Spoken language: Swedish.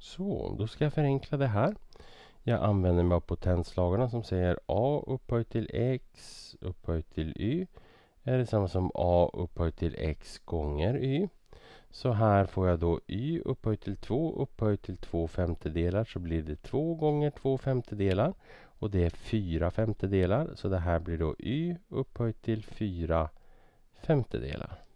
Så, då ska jag förenkla det här. Jag använder mig av potenslagarna som säger a upphöjt till x upphöjt till y är detsamma som a upphöjt till x gånger y. Så här får jag då y upphöjt till 2 upphöjt till 2 femtedelar så blir det 2 gånger 2 femtedelar och det är 4 femtedelar så det här blir då y upphöjt till 4 femtedelar.